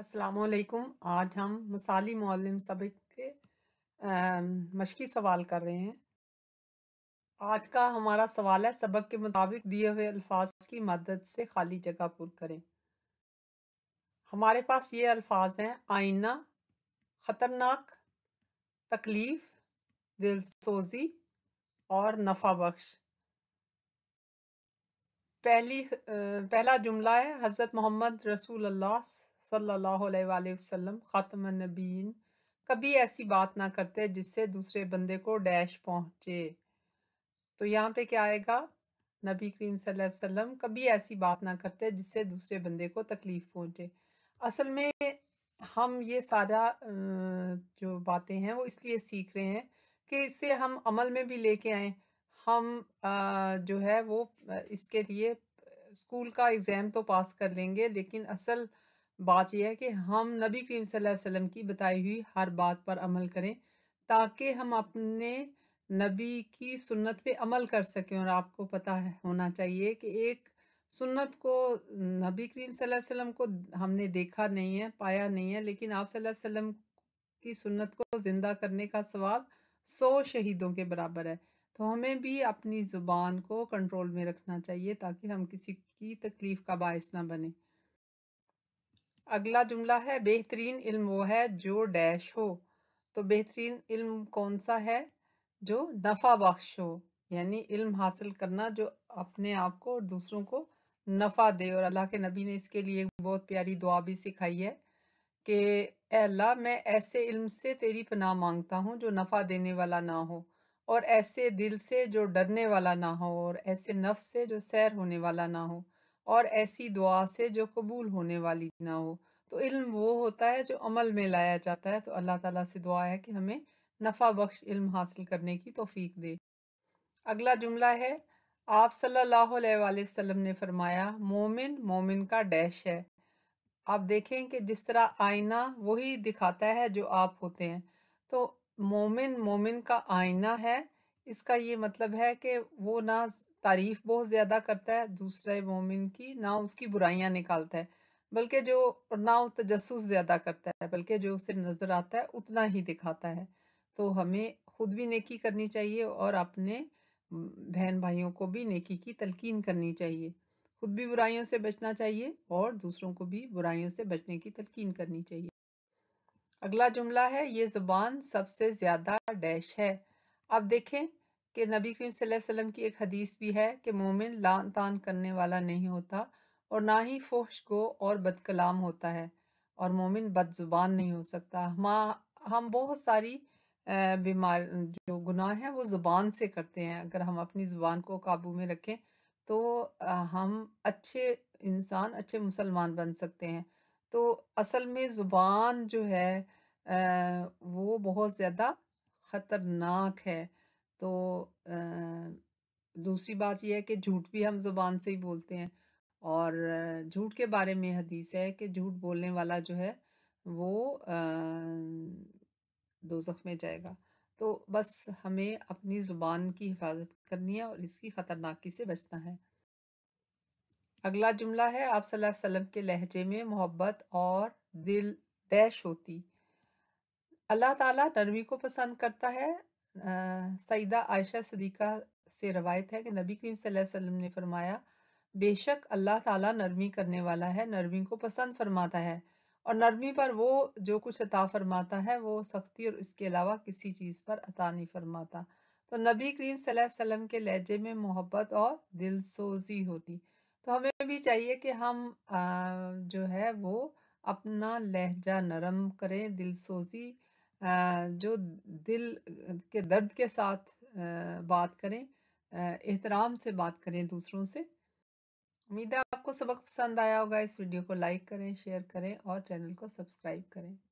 असलकुम आज हम मिसाली मौलम सबक के मशकी सवाल कर रहे हैं आज का हमारा सवाल है सबक के मुताबिक दिए हुए अल्फाज की मदद से खाली जगह पुर करें हमारे पास ये अल्फाज हैं आईना ख़तरनाक तकलीफ़ दिलसोजी और नफ़ा बख्श पहली पहला जुमला है हज़रत मोहम्मद रसूल अल्लाह सल्लाम ख़त्म नबीन कभी ऐसी बात ना करते जिससे दूसरे बंदे को डैश पहुँचे तो यहाँ पे क्या आएगा नबी करीम सल्लम कभी ऐसी बात ना करते जिससे दूसरे बंदे को तकलीफ़ पहुँचे असल में हम ये सारा जो बातें हैं वो इसलिए सीख रहे हैं कि इससे हम अमल में भी लेके आए हम जो है वो इसके लिए स्कूल का एग्ज़ाम तो पास कर लेंगे लेकिन असल बात यह है कि हम नबी करीम वसल्लम की बताई हुई हर बात पर अमल करें ताकि हम अपने नबी की सुन्नत पे अमल कर सकें और आपको पता होना चाहिए कि एक सुन्नत को नबी करीम वसल्लम को हमने देखा नहीं है पाया नहीं है लेकिन आप वसल्लम की सुन्नत को ज़िंदा करने का सवाब सौ शहीदों के बराबर है तो हमें भी अपनी ज़ुबान को कंट्रोल में रखना चाहिए ताकि हम किसी की तकलीफ़ का बायस ना बने अगला जुमला है बेहतरीन इल्म वो है जो डैश हो तो बेहतरीन इल्म कौन सा है जो नफ़ा बख्श हो यानी इल्म हासिल करना जो अपने आप को और दूसरों को नफ़ा दे और अल्लाह के नबी ने इसके लिए बहुत प्यारी दुआ भी सिखाई है कि अल्लाह मैं ऐसे इल्म से तेरी पनाह मांगता हूँ जो नफ़ा देने वाला ना हो और ऐसे दिल से जो डरने वाला ना हो और ऐसे नफ्स से जो सैर होने वाला ना हो और ऐसी दुआ से जो कबूल होने वाली ना हो तो इल्म वो होता है जो अमल में लाया जाता है तो अल्लाह ताला से दुआ है कि हमें नफ़ा बख्श इल्म हासिल करने की तोफीक दे अगला जुमला है आप सल्लल्लाहु अलैहि वसल्लम ने फरमाया मोमिन मोमिन का डैश है आप देखें कि जिस तरह आईना वही दिखाता है जो आप होते हैं तो मोमिन मोमिन का आईना है इसका ये मतलब है कि वो ना तारीफ बहुत ज़्यादा करता है दूसरे मोमिन की ना उसकी बुराइयां निकालता है बल्कि जो ना तजस ज़्यादा करता है बल्कि जो उसे नज़र आता है उतना ही दिखाता है तो हमें खुद भी नेकी करनी चाहिए और अपने बहन भाइयों को भी नेकी की तलकीन करनी चाहिए खुद भी बुराइयों से बचना चाहिए और दूसरों को भी बुराइयों से बचने की तलकीन करनी चाहिए अगला जुमला है ये ज़बान सबसे ज़्यादा डैश है अब देखें कि नबी करीम वसल्लम की एक हदीस भी है कि मोमिन लान तान करने वाला नहीं होता और ना ही फोश को और बदकलाम होता है और मोमिन बदजुबान नहीं हो सकता हम हम बहुत सारी बीमार जो गुनाह हैं वो ज़ुबान से करते हैं अगर हम अपनी ज़ुबान को काबू में रखें तो हम अच्छे इंसान अच्छे मुसलमान बन सकते हैं तो असल में ज़ुबान जो है वो बहुत ज़्यादा ख़तरनाक है तो दूसरी बात यह है कि झूठ भी हम ज़ुबान से ही बोलते हैं और झूठ के बारे में हदीस है कि झूठ बोलने वाला जो है वो जख्म में जाएगा तो बस हमें अपनी ज़ुबान की हिफाजत करनी है और इसकी ख़तरनाकी से बचना है अगला जुमला है आप सल्लल्लाहु अलैहि वसल्लम के लहजे में मोहब्बत और दिल डैश होती अल्लाह ताला नरमी को पसंद करता है सईदा आयशा सदीक़ा से रवायत है कि नबी करीम वसल्लम ने फरमाया बेशक अल्लाह ताला नरमी करने वाला है नरमी को पसंद फरमाता है और नरमी पर वो जो कुछ अता फरमाता है वो सख्ती और इसके अलावा किसी चीज़ पर अता नहीं फरमाता तो नबी करीम वसल्लम के लहजे में मोहब्बत और दिल सोजी होती तो हमें भी चाहिए कि हम जो है वो अपना लहजा नरम करें दिल सोजी जो दिल के दर्द के साथ बात करें एहतराम से बात करें दूसरों से उम्मीद है आपको सबक पसंद आया होगा इस वीडियो को लाइक करें शेयर करें और चैनल को सब्सक्राइब करें